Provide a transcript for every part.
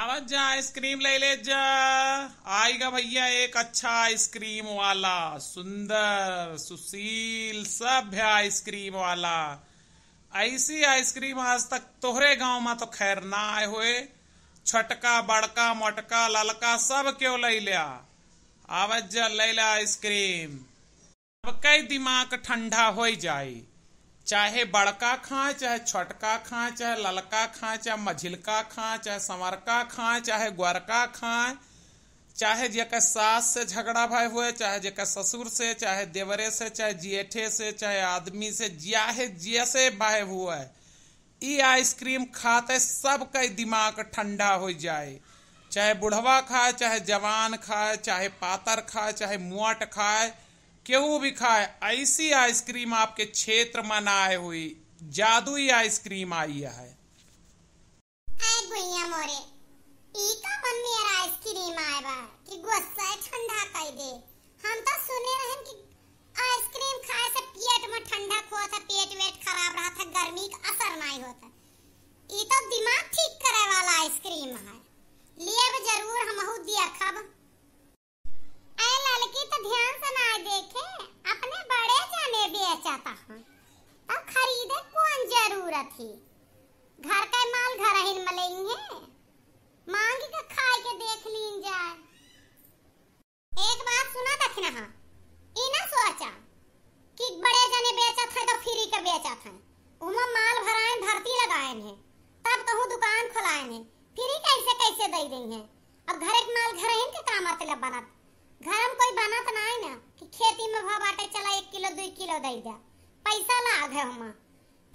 आवाज जा आइसक्रीम ले ले जा आएगा भैया एक अच्छा आइसक्रीम वाला सुंदर सुशील सभ्य आइसक्रीम वाला ऐसी आइसक्रीम आज तक तोहरे गांव में तो खैर ना आए हुए छटका बड़का मोटका ललका सब क्यों ले लिया आवाज जा ले ला आइसक्रीम अब कई दिमाग ठंडा हो जाए चाहे बड़का खां चाहे छोटका खां चाहे ललका खां चाहे मझिलका खां चाहे समरका खां चाहे ग्वरका खां चाहे जेकर सास से झगड़ा भाई हुए चाहे जेकर ससुर से चाहे देवरे से चाहे जेठे से चाहे आदमी से चाहे जैसे भाई हुए ई आइसक्रीम खाते का दिमाग ठंडा हो जाए चाहे बुढ़वा खाए चाहे जवान खाए चाहे पातर खाए चाहे मुआट खाए केहू भी खाए ऐसी आइसक्रीम आपके क्षेत्र में ना आए हुई जादुई आइसक्रीम आई है भैया मोरे ईका मन में आइसक्रीम आए बा कि गुस्सा ठंडा कर दे हम तो सुने रहन कि आइसक्रीम खाए से पेट में ठंडा हुआ था पेट वेट खराब रहा था गर्मी का असर नहीं होता ई तो दिमाग ठीक करे वाला आइसक्रीम है थी घर का माल घर हिन मलेंगे है मांग के खाए के देख लीन जाए एक बात सुना दखना हा इना सोचा कि बड़े जने बेचा था तो फ्री का बेचा था उमा माल भराए धरती लगाए ने तब कहूं तो दुकान खोलाए ने फ्री कैसे कैसे दे दई हैं अब घर एक माल घर हिन के काम आते ल बनत घर में कोई बनत ना है ना कि खेती में भाव बाटे चला 1 किलो 2 किलो दे दे पैसा लाग है उमा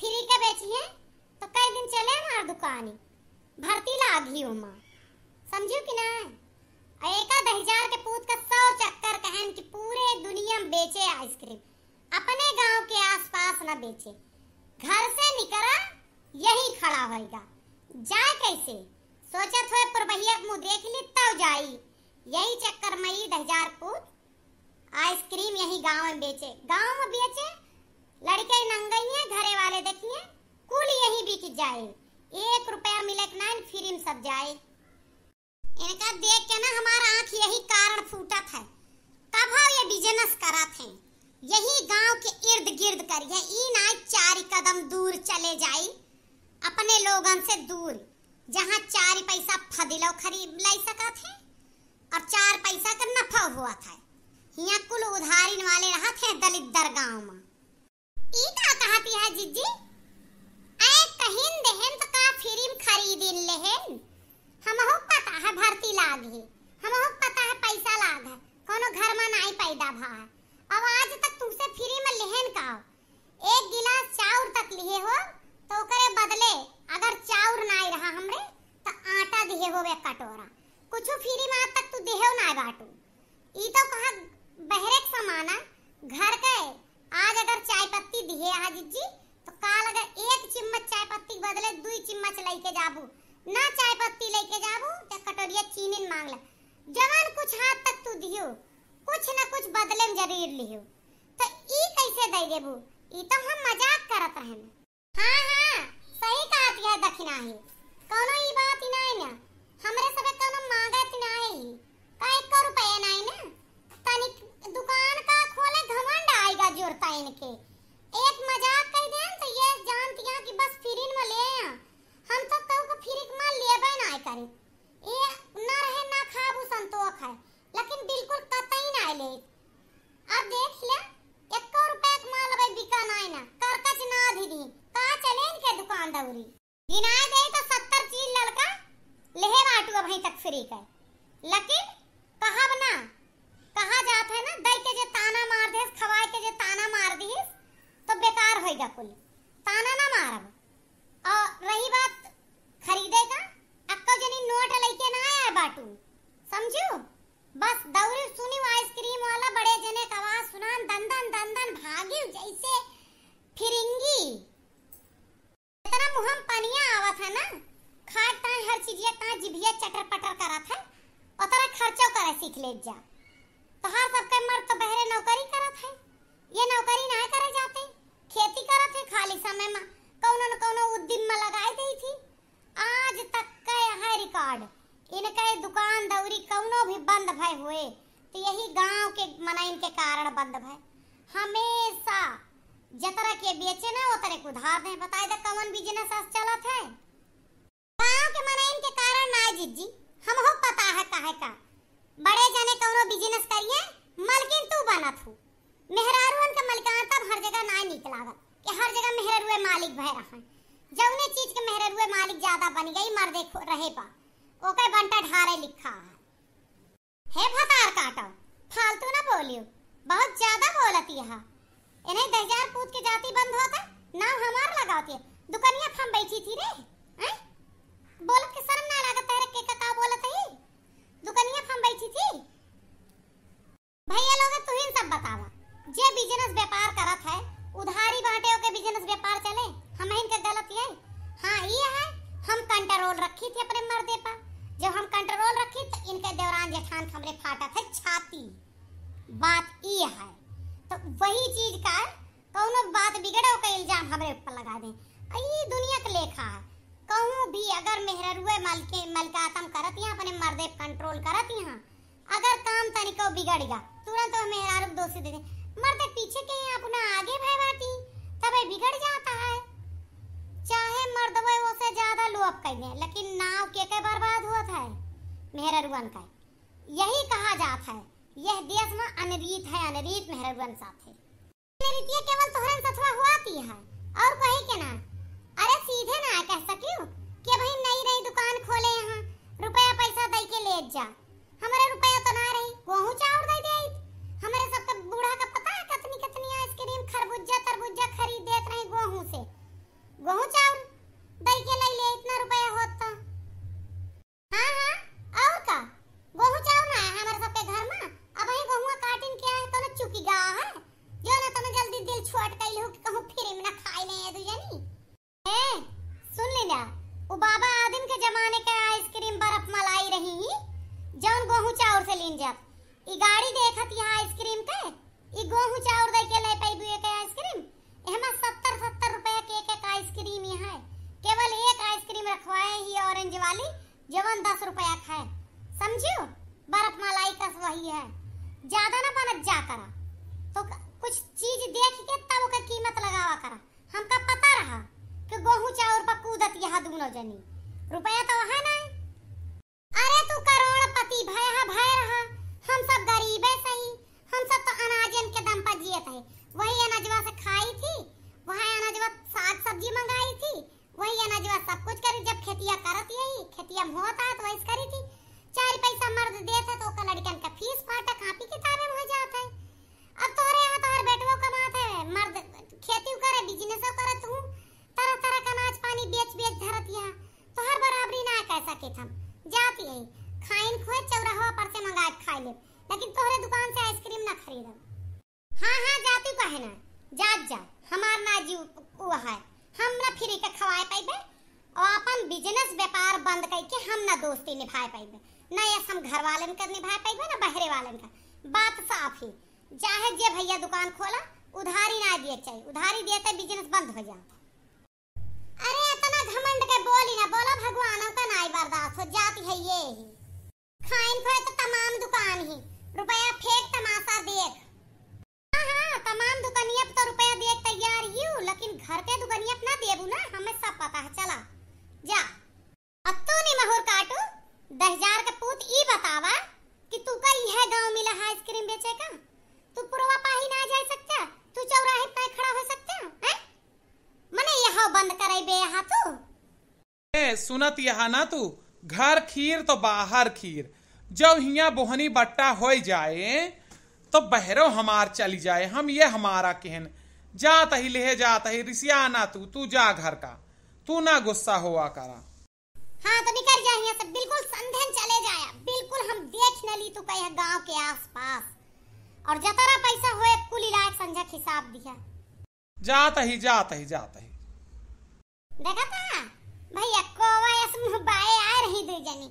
फ्री का बेचिए तो कई दिन चले हमार दुकानी भर्ती लागी उमा समझियो कि ना एका दहजार के पूत का सौ चक्कर कहन कि पूरे दुनिया में बेचे आइसक्रीम अपने गांव के आसपास ना बेचे घर से निकला यही खड़ा होएगा जाए कैसे सोचा थोए पर भैया मुंह देख ली तब जाई यही चक्कर मई दहजार पूत आइसक्रीम यही गांव में बेचे गांव में बेचे लड़के नंगई घरे वाले देखिए कुल यही बिक जाए एक रुपया मिलक तो नाइन फ्री में सब जाए इनका देख के ना हमारा आंख यही कारण फूटा था कब ये बिजनेस करा थे यही गांव के इर्द गिर्द कर ये इन ना चार कदम दूर चले जाए अपने लोगन से दूर जहां चार पैसा फदिलो खरीद लाई सका थे और चार पैसा का नफा हुआ था यहाँ कुल उधारी वाले रहा थे दलित दर गाँव में ई कहती है जीजी भर्ती लाग ही हम पता है पैसा लाग है कोनो घर में नाई पैदा भा है अब आज तक तुमसे फ्री में लेहन का एक गिलास चाउर तक ली बिन मांगला जवान कुछ हाथ तक तू दियो कुछ ना कुछ बदले में जरूर लियो तो ई कैसे दे देबू ई तो हम मजाक करत रहन हां हां सही कहत दखिना ही कोनो ई बात ही नहीं ना हमरे सबे कोनो मांगत नहीं का एक रुपया ठीक आहे पटर करा था और ओतरा खर्चो करे सीख ले जा तहार तो सबके मर्द तो बहरे नौकरी करा था ये नौकरी ना करे जाते खेती करत थे खाली समय में कौनो न कौनो उद्यम में लगाई दी थी आज तक का यह रिकॉर्ड इनका दुकान दौरी कौनो भी बंद भय हुए तो यही गांव के मना इनके कारण बंद भय हमेशा जतरा के बेचे ना उतरे उधार दे बताए दे कौन बिजनेस चलत है गांव के मनाइन बनाए जीजी हम हो पता है काहे का बड़े जाने कौनो बिजनेस करिए मलकिन तू बना थू मेहरारुअन के मलकान तब हर जगह ना निक लागत कि हर जगह मेहरारुए मालिक भय रहन जौने चीज के मेहरारुए मालिक ज्यादा बन गई मर देखो रहे बा ओके बंटा ढारे लिखा है हे भतार काटा फालतू ना बोलियो बहुत ज्यादा बोलती है इन्हें दहजार पूत के जाति बंद होता नाम हमार लगाती है दुकानिया थम बैठी थी रे बात ई है तो वही चीज का कौनो बात बिगड़ो का इल्जाम हमरे ऊपर लगा दे ये दुनिया के लेखा है कहूँ भी अगर मेहररुए मलके मलकातम करत यहाँ अपने मर्दे कंट्रोल करत यहाँ अगर काम तनिको बिगड़ेगा तुरंत तो मेहरारू दोषी दे दे मर्द पीछे के यहाँ अपना आगे भाई बाटी तब बिगड़ जाता है चाहे मर्द वो से ज्यादा लोप कहिए लेकिन नाव के के बर्बाद होता है मेहररुआन का यही कहा जाता है यह देश में अनरीत है अनरीत मेहरबन अनरीत ये केवल तोहरन सथवा हुआती है और कहे के ना अरे सीधे ना कह सकियो कि भाई नई नई दुकान खोले यहां रुपया पैसा दे के ले जा हमारे रुपया तो ना रही गोहू चाउर दे दे हमारे सबके बूढ़ा का पता है कितनी कितनी आइसक्रीम खरबूजा तरबूजा खरीद देत रही गोहू से गोहू चाउर दे के ले ले इतना रुपया होता जब ई गाड़ी देखत यहाँ आइसक्रीम के ई गोहू चाउर दे के ले पाई बुए के आइसक्रीम एहमा सत्तर सत्तर रुपया के एक आइसक्रीम यहाँ है केवल एक आइसक्रीम रखवाए ही ऑरेंज वाली जवन दस रुपया खाए समझियो बर्फ मलाई का वही है ज्यादा ना बनत जा करा तो कुछ चीज देख के तब ओकर कीमत लगावा करा हमका पता रहा कि गोहू चाउर पर कूदत यहाँ दोनों जनी रुपया तो वहां ना है अरे तू पति भया भय रहा हम सब गरीब है सही हम सब तो अनाजन के दम पर जिए थे वही अनाजवा से खाई थी वहाँ अनाजवा साग सब्जी मंगाई थी वही अनाजवा सब कुछ करी जब खेतिया करत यही खेतिया में होता तो वही करी थी चार पैसा मर्द देते तो का लड़कन का फीस फाटा कापी किताबें हो जाता है अब तोरे यहाँ तोहर बेटवो कमाते है मर्द खेती करे बिजनेस करे तू तरह तरह का अनाज पानी बेच बेच धरत यहाँ तोहर बराबरी ना कह सके थम जाती है खाइन खोए चौराहा पर से मंगा के खाई ले लेकिन तोहरे दुकान से आइसक्रीम ना खरीदब हां हां जातू कहे ना जात जा हमार ना जीव वो है हम ना फ्री के खवाए पाइबे और अपन बिजनेस व्यापार बंद करके हम ना दोस्ती निभाए पाइबे ना ये हम घर वाले का निभाए पाइबे ना बहरे वाले का बात साफ ही चाहे जे भैया दुकान खोला उधारी ना दिए चाहिए उधारी दिए तो बिजनेस बंद हो जाए अरे इतना घमंड के बोली ना बोला भगवान का नाई बर्दाश्त हो जाती है ये ही खाइन हाँ, खोए तो तमाम दुकान ही रुपया फेंक तमाशा देख हाँ हाँ तमाम दुकानिया तो रुपया देख तैयार यू लेकिन घर के दुकानिया अपना देबू ना हमें सब पता है चला जा अब तो नहीं महोर काटू दस हजार का पूत ई बतावा कि तू का यह गांव मिला है आइसक्रीम बेचे का तू पुरवा पाही ना जा सकता तू चौराहे पे खड़ा हो सकता है मने यहां बंद करे बे यहां तू ए सुनत यहां ना तू घर खीर तो बाहर खीर जब हिया बोहनी बट्टा हो जाए तो बहरो हमार चली जाए हम ये हमारा कहन जात ही लेहे जात ही रिसिया ना तू तू जा घर का तू ना गुस्सा हुआ करा हाँ तो निकल जाए यहाँ से बिल्कुल संधन चले जाया बिल्कुल हम देख न ली तू कहीं गांव के आसपास और जतरा पैसा हुए कुल इलाज संझा हिसाब दिया जात ही जात ही जात ही देखा था भैया कोवा मुंह बाए ही दे जानी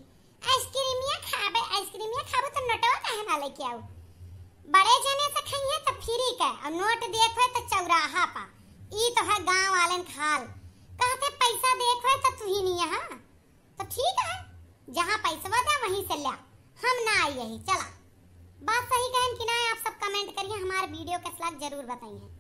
आइसक्रीम या खाबे आइसक्रीम या खाबे तो नटवा कहे ना लेके आऊ बड़े जने से खइए तो फ्री का और नोट देखो तो चौराहा पा ई तो है गांव वाले खाल कहते पैसा देखो तो तू ही नहीं यहां तो ठीक है जहां पैसा दे वहीं से ले हम ना आई यही चला बात सही कहन कि ना आप सब कमेंट करिए हमारे वीडियो कैसा जरूर बताइए